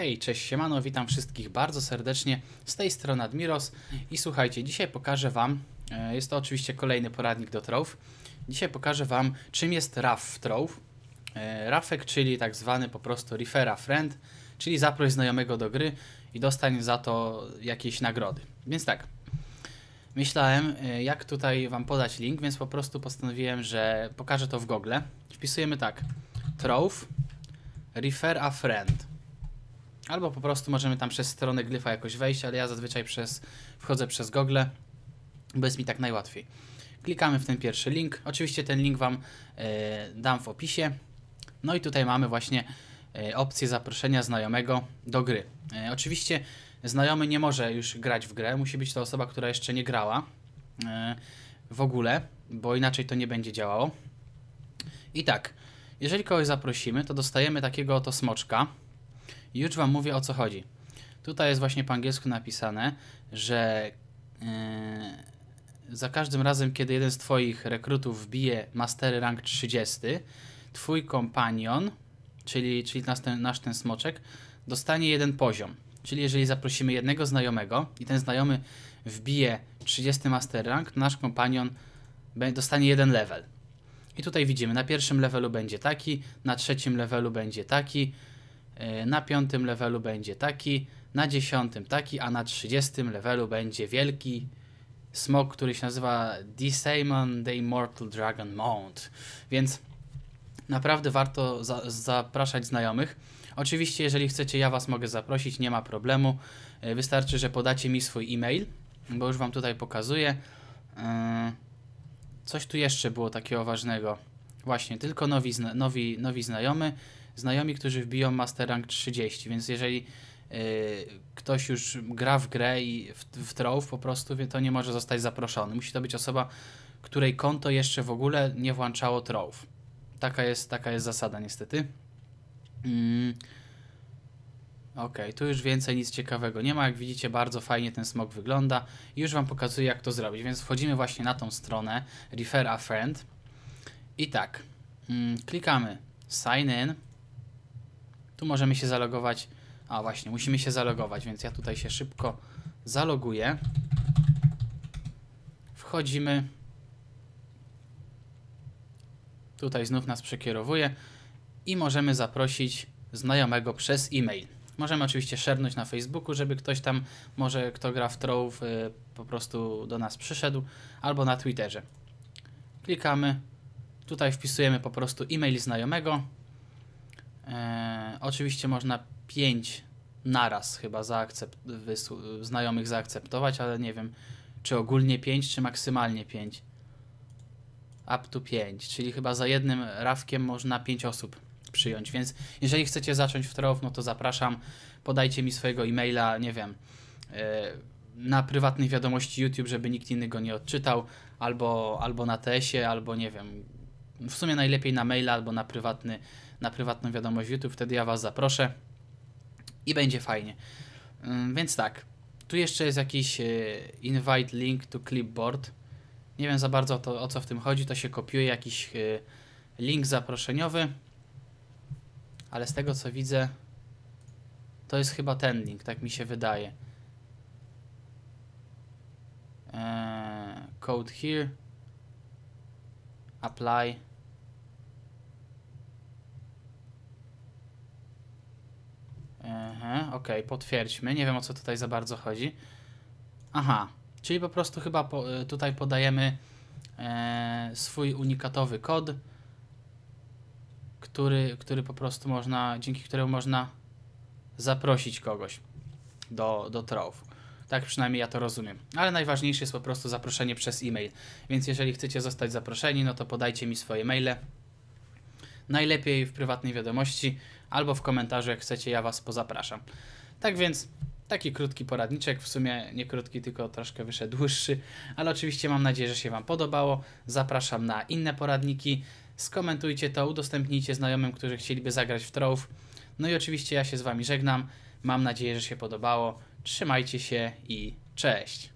Hej, cześć, siemano, witam wszystkich bardzo serdecznie. Z tej strony Admiros i słuchajcie, dzisiaj pokażę Wam, e, jest to oczywiście kolejny poradnik do trow. Dzisiaj pokażę Wam, czym jest RAF trow. E, Rafek, czyli tak zwany po prostu refera friend, czyli zaproś znajomego do gry i dostań za to jakieś nagrody. Więc tak, myślałem, e, jak tutaj Wam podać link, więc po prostu postanowiłem, że pokażę to w Google. Wpisujemy tak, trow, refer a friend Albo po prostu możemy tam przez stronę glyfa jakoś wejść, ale ja zazwyczaj przez, wchodzę przez Google, bo jest mi tak najłatwiej. Klikamy w ten pierwszy link. Oczywiście ten link Wam e, dam w opisie. No i tutaj mamy właśnie e, opcję zaproszenia znajomego do gry. E, oczywiście znajomy nie może już grać w grę, musi być to osoba, która jeszcze nie grała w ogóle, bo inaczej to nie będzie działało. I tak, jeżeli kogoś zaprosimy, to dostajemy takiego oto smoczka. Już Wam mówię o co chodzi. Tutaj jest właśnie po angielsku napisane, że yy, za każdym razem, kiedy jeden z Twoich rekrutów wbije mastery rank 30, Twój kompanion, czyli, czyli nasz, ten, nasz ten smoczek, dostanie jeden poziom. Czyli jeżeli zaprosimy jednego znajomego i ten znajomy wbije 30 master rank, nasz kompanion dostanie jeden level. I tutaj widzimy, na pierwszym levelu będzie taki, na trzecim levelu będzie taki, E, na piątym levelu będzie taki, na dziesiątym taki, a na trzydziestym levelu będzie wielki smok, który się nazywa Desaemon the Immortal Dragon Mount. Więc naprawdę warto za zapraszać znajomych. Oczywiście, jeżeli chcecie, ja Was mogę zaprosić, nie ma problemu. E, wystarczy, że podacie mi swój e-mail, bo już Wam tutaj pokazuję. E, coś tu jeszcze było takiego ważnego. Właśnie, tylko nowi, nowi, nowi znajomy znajomi, którzy wbiją Master Rank 30, więc jeżeli y, ktoś już gra w grę i w, w trow po prostu, to nie może zostać zaproszony. Musi to być osoba, której konto jeszcze w ogóle nie włączało trow. Taka jest, taka jest zasada niestety. Mm. Ok, tu już więcej nic ciekawego nie ma. Jak widzicie, bardzo fajnie ten smog wygląda. I już Wam pokazuję, jak to zrobić. Więc wchodzimy właśnie na tą stronę Refer a Friend. I tak, mm, klikamy Sign In. Tu możemy się zalogować. A właśnie, musimy się zalogować, więc ja tutaj się szybko zaloguję. Wchodzimy. Tutaj znów nas przekierowuje i możemy zaprosić znajomego przez e-mail. Możemy oczywiście szernąć na Facebooku, żeby ktoś tam, może kto gra w trołów, po prostu do nas przyszedł, albo na Twitterze. Klikamy, tutaj wpisujemy po prostu e-mail znajomego, E, oczywiście można 5 naraz chyba zaakcept, znajomych zaakceptować, ale nie wiem, czy ogólnie 5, czy maksymalnie 5. Up to 5, czyli chyba za jednym rafkiem można 5 osób przyjąć, więc jeżeli chcecie zacząć w trof, no to zapraszam, podajcie mi swojego e-maila, nie wiem, e, na prywatnej wiadomości YouTube, żeby nikt inny go nie odczytał, albo, albo na TS-ie, albo nie wiem, w sumie najlepiej na maila, albo na prywatny na prywatną wiadomość YouTube, wtedy ja Was zaproszę i będzie fajnie. Mm, więc tak, tu jeszcze jest jakiś e, invite link to clipboard. Nie wiem za bardzo o, to, o co w tym chodzi, to się kopiuje jakiś e, link zaproszeniowy, ale z tego co widzę, to jest chyba ten link, tak mi się wydaje. E, code here, apply. ok, potwierdźmy. Nie wiem o co tutaj za bardzo chodzi. Aha, czyli po prostu chyba po, e, tutaj podajemy e, swój unikatowy kod, który, który po prostu można, dzięki któremu można zaprosić kogoś do, do trołów. Tak przynajmniej ja to rozumiem. Ale najważniejsze jest po prostu zaproszenie przez e-mail. Więc jeżeli chcecie zostać zaproszeni, no to podajcie mi swoje maile najlepiej w prywatnej wiadomości albo w komentarzu, jak chcecie, ja Was pozapraszam. Tak więc taki krótki poradniczek, w sumie nie krótki, tylko troszkę wyszedł dłuższy, ale oczywiście mam nadzieję, że się Wam podobało. Zapraszam na inne poradniki. Skomentujcie to, udostępnijcie znajomym, którzy chcieliby zagrać w Trove. No i oczywiście ja się z Wami żegnam. Mam nadzieję, że się podobało. Trzymajcie się i cześć!